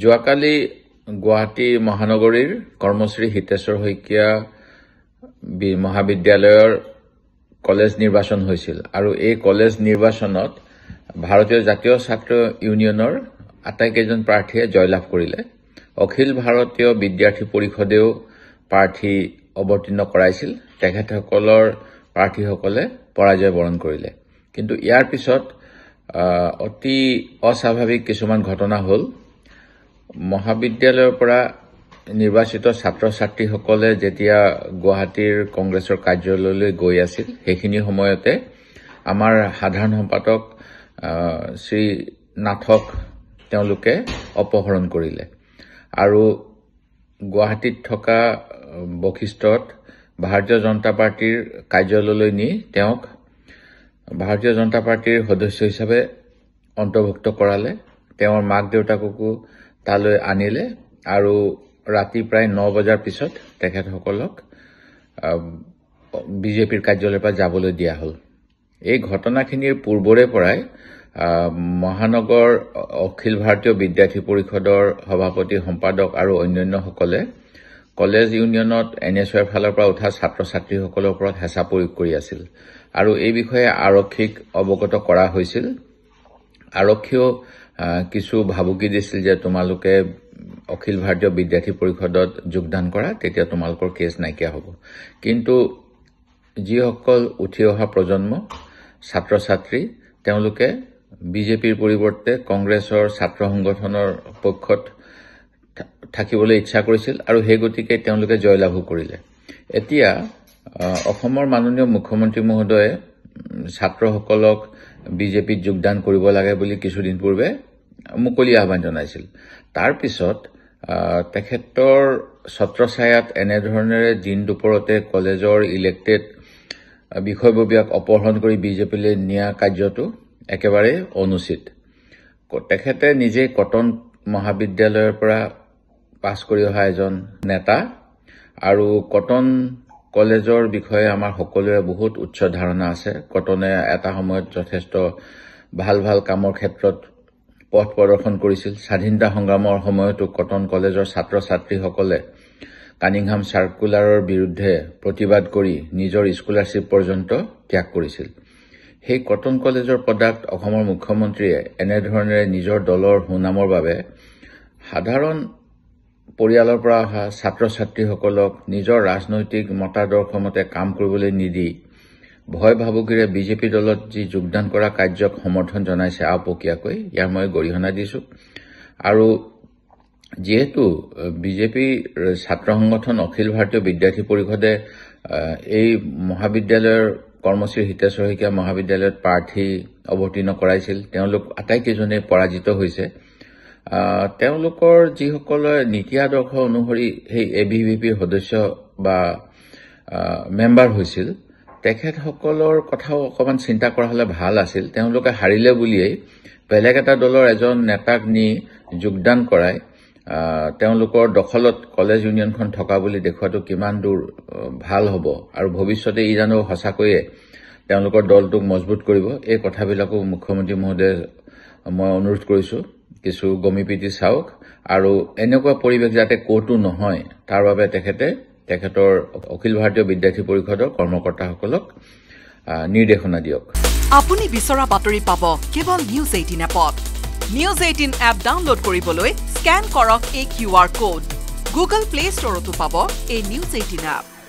যোৱাকালি গুৱাহাটী মহানগৰীৰ কৰ্মশ্ৰী হিতেশ্বৰ শইকীয়া মহাবিদ্যালয়ৰ কলেজ নিৰ্বাচন হৈছিল আৰু এই কলেজ নিৰ্বাচনত ভাৰতীয় জাতীয় ছাত্ৰ ইউনিয়নৰ আটাইকেইজন প্ৰাৰ্থীয়ে জয়লাভ কৰিলে অখিল ভাৰতীয় বিদ্যাৰ্থী পৰিষদেও প্ৰাৰ্থী অৱতীৰ্ণ কৰাইছিল তেখেতসকলৰ প্ৰাৰ্থীসকলে পৰাজয় বৰণ কৰিলে কিন্তু ইয়াৰ পিছত অতি অস্বাভাৱিক কিছুমান ঘটনা হ'ল মহাবিদ্যালয়ৰ পৰা নিৰ্বাচিত ছাত্ৰ ছাত্ৰীসকলে যেতিয়া গুৱাহাটীৰ কংগ্ৰেছৰ কাৰ্যালয়লৈ গৈ আছিল সেইখিনি সময়তে আমাৰ সাধাৰণ সম্পাদক শ্ৰী নাথক তেওঁলোকে অপহৰণ কৰিলে আৰু গুৱাহাটীত থকা বশিষ্ঠত ভাৰতীয় জনতা পাৰ্টীৰ কাৰ্যালয়লৈ নি তেওঁক ভাৰতীয় জনতা পাৰ্টীৰ সদস্য হিচাপে অন্তৰ্ভুক্ত কৰালে তেওঁৰ মাক দেউতাককো তালৈ আনিলে আৰু ৰাতি প্ৰায় ন বজাৰ পিছত তেখেতসকলক বিজেপিৰ কাৰ্যালয়ৰ পৰা যাবলৈ দিয়া হ'ল এই ঘটনাখিনিৰ পূৰ্বৰে পৰাই মহানগৰ অখিল ভাৰতীয় বিদ্যাৰ্থী পৰিষদৰ সভাপতি সম্পাদক আৰু অন্যান্যসকলে কলেজ ইউনিয়নত এন এছ ৱাইৰ ফালৰ পৰা উঠা ছাত্ৰ ছাত্ৰীসকলৰ ওপৰত হেঁচা প্ৰয়োগ কৰি আছিল আৰু এই বিষয়ে আৰক্ষীক অৱগত কৰা হৈছিল আৰক্ষীয়েও কিছু ভাবুকি দিছিল যে তোমালোকে অখিল ভাৰতীয় বিদ্যাৰ্থী পৰিষদত যোগদান কৰা তেতিয়া তোমালোকৰ কেছ নাইকিয়া হ'ব কিন্তু যিসকল উঠি অহা প্ৰজন্ম ছাত্ৰ ছাত্ৰী তেওঁলোকে বিজেপিৰ পৰিৱৰ্তে কংগ্ৰেছৰ ছাত্ৰ সংগঠনৰ পক্ষত থাকিবলৈ ইচ্ছা কৰিছিল আৰু সেই গতিকে তেওঁলোকে জয়লাভো কৰিলে এতিয়া অসমৰ মাননীয় মুখ্যমন্ত্ৰী মহোদয়ে ছাত্ৰসকলক বিজেপিত যোগদান কৰিব লাগে বুলি কিছুদিন পূৰ্বে মুকলি আহ্বান জনাইছিল তাৰ পিছত তেখেতৰ ছত্ৰছায়াত এনেধৰণেৰে দিন দুপৰতে কলেজৰ ইলেক্টেড বিষয়ববীয়াক অপহৰণ কৰি বিজেপিলৈ নিয়া কাৰ্যটো একেবাৰে অনুচিত তেখেতে নিজেই কটন মহাবিদ্যালয়ৰ পৰা পাছ কৰি অহা এজন নেতা আৰু কটন কলেজৰ বিষয়ে আমাৰ সকলোৰে বহুত উচ্চ ধাৰণা আছে কটনে এটা সময়ত যথেষ্ট ভাল ভাল কামৰ ক্ষেত্ৰত পথ প্ৰদৰ্শন কৰিছিল স্বাধীনতা সংগ্ৰামৰ সময়তো কটন কলেজৰ ছাত্ৰ ছাত্ৰীসকলে কানিংহাম চাৰ্কুলাৰৰ বিৰুদ্ধে প্ৰতিবাদ কৰি নিজৰ স্কলাৰশ্বিপ পৰ্যন্ত ত্যাগ কৰিছিল সেই কটন কলেজৰ পদাক্ত অসমৰ মুখ্যমন্ত্ৰীয়ে এনেধৰণেৰে নিজৰ দলৰ সুনামৰ বাবে সাধাৰণ পৰিয়ালৰ পৰা অহা ছাত্ৰ ছাত্ৰীসকলক নিজৰ ৰাজনৈতিক মতাদৰ্শমতে কাম কৰিবলৈ নিদি ভয় ভাবুকিৰে বিজেপি দলত যি যোগদান কৰা কাৰ্যক সমৰ্থন জনাইছে আওপকীয়াকৈ ইয়াৰ মই গৰিহণা দিছো আৰু যিহেতু বিজেপিৰ ছাত্ৰ সংগঠন অখিল ভাৰতীয় বিদ্যাৰ্থী পৰিষদে এই মহাবিদ্যালয়ৰ কৰ্মশ্ৰী হিতেশ শইকীয়া মহাবিদ্যালয়ত প্ৰাৰ্থী অৱতীৰ্ণ কৰাইছিল তেওঁলোক আটাইকেইজনে পৰাজিত হৈছে তেওঁলোকৰ যিসকলে নীতি আদৰ্শ অনুসৰি সেই এ ভি ভি পিৰ সদস্য বা মেম্বাৰ হৈছিল তেখেতসকলৰ কথাও অকণমান চিন্তা কৰা হ'লে ভাল আছিল তেওঁলোকে হাৰিলে বুলিয়েই বেলেগ এটা দলৰ এজন নেতাক নি যোগদান কৰাই তেওঁলোকৰ দখলত কলেজ ইউনিয়নখন থকা বুলি দেখুৱাটো কিমান দূৰ ভাল হ'ব আৰু ভৱিষ্যতে ই জানো সঁচাকৈয়ে তেওঁলোকৰ দলটোক মজবুত কৰিব এই কথাবিলাকো মুখ্যমন্ত্ৰী মহোদয়ে মই অনুৰোধ কৰিছোঁ কিছু গমি পিটি চাওক আৰু এনেকুৱা পৰিৱেশ যাতে ক'তো নহয় তাৰ বাবে তেখেতে তেখেতৰ অখিল ভাৰতীয় বিদ্যাৰ্থী পৰিষদৰ কৰ্মকৰ্তাসকলক নিৰ্দেশনা দিয়ক আপুনি বিচৰা বাতৰি পাব কেৱল নিউজ এইটিন এপত নিউজ এইটিন এপ ডাউনলোড কৰিবলৈ স্কেন কৰক এই Q R code Google play ষ্টৰতো পাব এই নিউজ এইটিন এপ